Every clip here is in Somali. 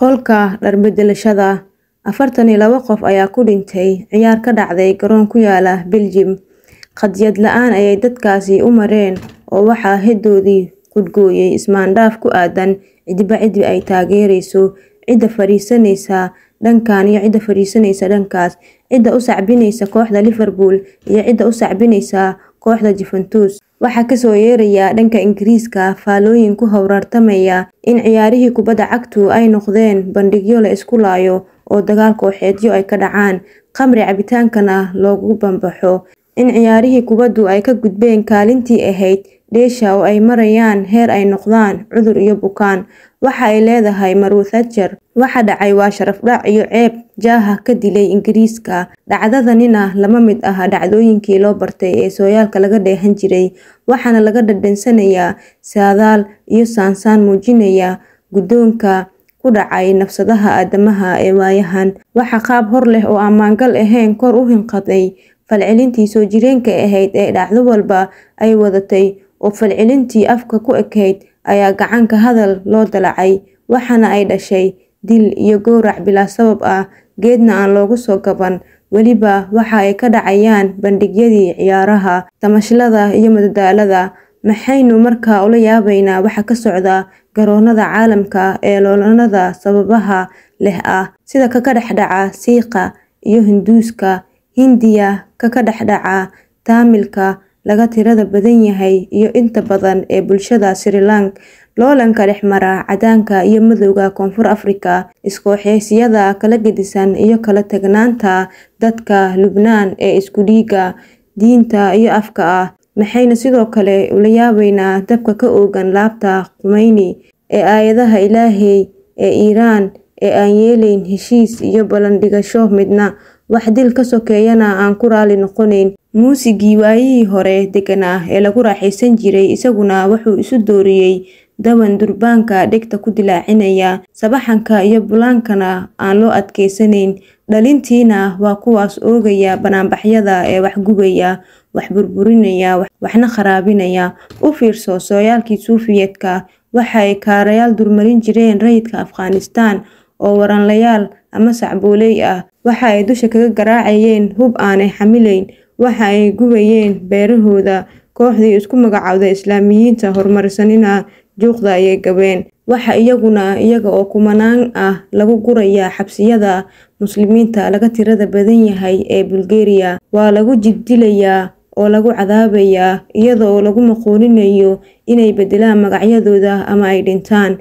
qolka dharbedelashada afartan iyo labo qof ayaa ku dhintay ciyaar ka dhacday garoon ku yaala beljim Belgium la-aan ayay dadkaasi u mareen oo waxaa hadoodii qudgooyay ismaandhaaf ku aadan cidba cidbi ay taageerayso cidda fariisanaysa dhankan iyo cidda fariisanaysa dhankaas cidda u sacbinaysa kooxda Liverpool iyo cidda u sacbinaysa kooxda Juventus waxaa kasoo yeeraya dhanka Ingiriiska faallooyin ku howrartamaya in ciyaarihii kubadda cagtu ay noqdeen bandhigyo la isku laayo oo dagaal kooxeedyo ay ka dhacaan khamri cabitaankana loogu bambaxo in ciyaarihii kubaddu ay ka gudbeen kaalintii ahayd dheesha oo ay marayaan heer ay noqdaan cudur iyo bukaan waxa ay leedahay maru thatcher waxa dhacay waa sharafdhac iyo ceeb jaaha ka dilay ingiriiska dhacdadanina lama mid aha dhacdooyinkii loo bartay ee sooyaalka laga dheehan jiray waxaana laga dhadhansanayaa saadaal iyo saansaan muujinaya guddoonka ku dhacay nafsadaha aadamaha ee waayahan waxa qaab hor leh oo ammaangal ahayn kor u hinqaday falcelintii soo jireenka ahayd ee dhacdo walba ay wadatay oo falcelintii afka ku ekayd ayaa gacanka hadal loo dalacay waxaana ay dhashay dil iyo gowrac bilaa sabab ah geedna aan loogu soo gaban weliba waxa ay ka dhacayaan bandhigyadii ciyaaraha tamashlada iyo madadaalada maxaynu markaa ula yaabaynaa waxa ka socda garoonada caalamka ee loolanada sababaha leh ah sida kaka dhexdhaca siiqa iyo hinduuska hindiya kaka dhexdhaca taamilka laga tirada badan yahay iyo inta badan ee bulshada Sri lank loolanka dhex mara cadaanka iyo madowga koonfur Afrika iskooxeesyada kala gedisan iyo kala tagnaanta dadka Lubnaan ee isku dhiiga diinta iyo afka ah maxayna sidoo kale ula yaabaynaa dabka ka oogan laabta Khomeini ee aayadaha Ilaahay ee Iiraan ee aan yeelayn heshiis iyo ballan midna wax dil ka sokeeyana aan ku raali noqonayn muusigii waayihii hore deganaa ah ee lagu raaxaysan jiray isaguna wuxuu isu dooriyey daban durbaanka dhegta ku dilaacinaya sabaxanka iyo bulaankana aan loo adkaysanayn dhalintiina waa kuwaas oogaya banaanbaxyada ee wax gubaya wax burburinaya waxna kharaabinaya u fiirso sooyaalkii suufiyeedka ay kaarayaal durmarin jireen rayidka afghanistan oo waranlayaal ama sacbuuley ah waxa ay dusha kaga garaacayeen hub aanay xamilayn waxa ay gubayeen beerahooda kooxdii isku magacaawday islaamiyiinta horumarsanina juuqda ayay gabeen waxa iyaguna iyaga oo kumanaan ah lagu gurayaa xabsiyada muslimiinta laga tirada badan yahay ee bulgeriya waa lagu jibdilayaa oo lagu cadaabayaa iyadoo lagu maquulinayo inay beddelaan magacyadooda ama ay dhintaan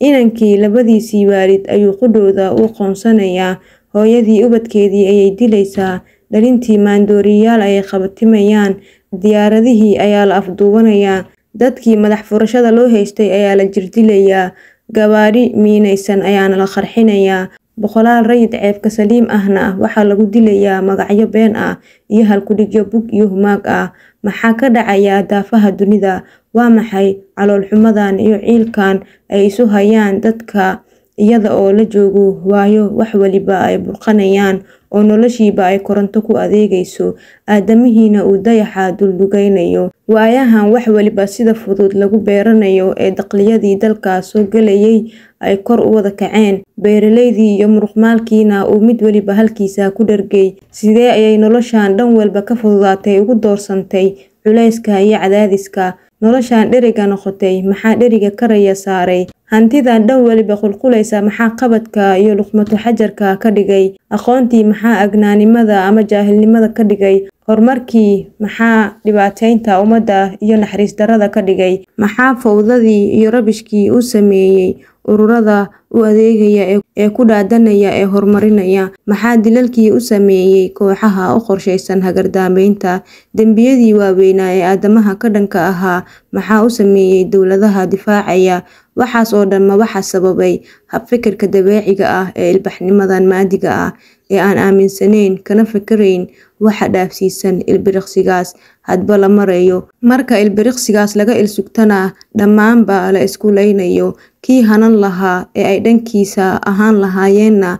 inankii labadiisii waalid ayuu qudhowda u qoonsanayaa hooyadii ubadkeedii ayay dilaysaa dhalintii maandooriyaal ayay qabatimayaan diyaaradihii ayaa la afduubanayaa dadkii madax furashada loo haystay ayaa la jirdilayaa gabaadhi miinaysan ayaana la qarxinayaa boqolaal rayid ceebka saliim ahna waxaa lagu dilayaa magacyo been ah iyo halkudhigyo bug iyo humaag ah maxaa ka dhacayaa daafaha dunida waa maxay caloolxumadan iyo ciilkan ay isu hayaan dadka iyada oo la joogo waayo wax waliba ay burqanayaan oo noloshiiba ay koronto ku adeegayso aadamihiina uu dayaxa duldhugaynayo waayahan wax waliba sida fudud lagu beeranayo ee daqliyadii dalkaas soo gelayay ay kor u wada kaceen beeraleydii iyo muruqmaalkiina uu mid weliba halkiisa ku dhargay sidee ayay noloshan dhan walba ka fududaatay ugu doorsantay culayska iyo cadaadiska noloshan dheriga noqotay maxaa dheriga karaya saaray hantidan dhan weliba qulqulaysa maxaa qabadka iyo luqmatu xajarka ka dhigay aqoontii maxaa agnaanimada ama jaahilnimada ka dhigay horumarkii maxaa dhibaateynta ummadda iyo naxriis darada ka dhigay maxaa fawdadii iyo rabishkii u sameeyey ururada u adeegaya ee ku dhaadanaya ee horumarinaya maxaa dilalkii u sameeyey kooxaha u qorshaysan hagardaamaynta dembiyadii waaweynaa ee aadamaha ka dhanka ahaa maxaa u sameeyey dowladaha difaacaya waxaas oo dhan mawaxa sababay habfikirka dabeeciga ah ee ilbaxnimadan maadiga ah ee aan aaminsanayn kana fikirayn waxa dhaafsiisan ilbiriqsigaas hadba la marayo marka ilbiriqsigaas laga ilsugtana dhammaanba la isku leynayo kii hanan lahaa ee ay dhankiisa ahaan lahaayeenna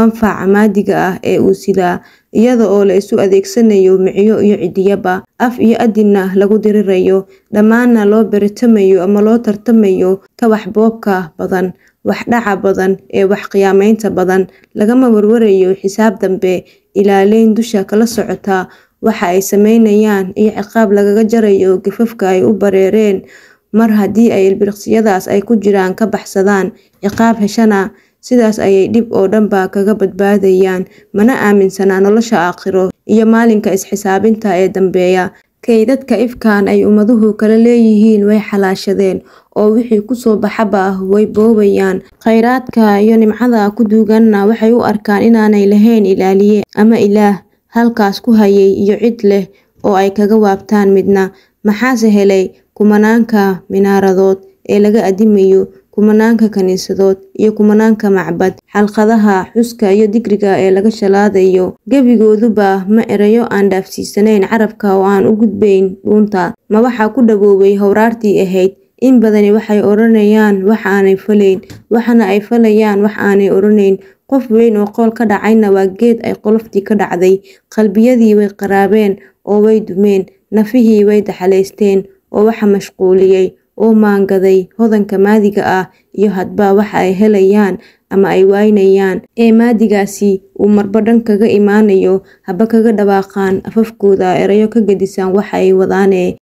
manfaca maadiga ah ee uu sidaa iyada oo la isu adeegsanayo micyo iyo cidiyaba af iyo adinna lagu dirirayo dhammaanna loo baritamayo ama loo tartamayo ka waxboobka badan waxdhaca badan ee wax qiyaamaynta badan lagama warwarayo xisaab dambe ilaaleyn dusha kala socota waxa ay sameynayaan iyo ciqaab lagaga jarayo gafafka ay u bareereen mar haddii ay ilbiriqsiyadaas ay ku jiraan ka baxsadaan ciqaab heshana sidaas ayay dhib oo dhanba kaga badbaadayaan mana aaminsanaa nolosha aakhiro iyo maalinka is-xisaabinta ee dambeeya kaydadka ifkan ay ummaduhu kala leeyihiin way xalaashadeen oo wixii ku soo ah way boobayaan khayraadka iyo nimcada ku duuganna waxay u arkaan inaanay lahayn ilaaliye ama ilaah halkaas ku hayay iyo cid leh oo ay kaga waabtaan midna maxaase helay kumanaanka minaaradood ee laga adimayo kumanaanka kaniisadood iyo kumanaanka macbad xalqadaha xuska iyo digriga ee laga shalaadayo gebigooduba ma erayo aan dhaafsiisanayn carabka oo aan u gudbayn dhuunta ma waxaa ku dhawoobay howraartii ahayd in badani waxay odhanayaan wax aanay falayn waxna ay falayaan wax aanay odhanayn qof weyn oo qool ka dhacayna waa geed ay qoloftii ka dhacday qalbiyadii way qaraabeen oo way dumeen nafihii way daxalaysteen oo waxa mashquuliyey oo maangaday hodanka maadiga ah iyo hadba waxa ay helayaan ama ay waaynayaan ee maadigaasi uu marba dhan kaga imaanayo haba kaga dhawaaqaan afafkooda ereyo ka gadisaan waxa ay wadaanee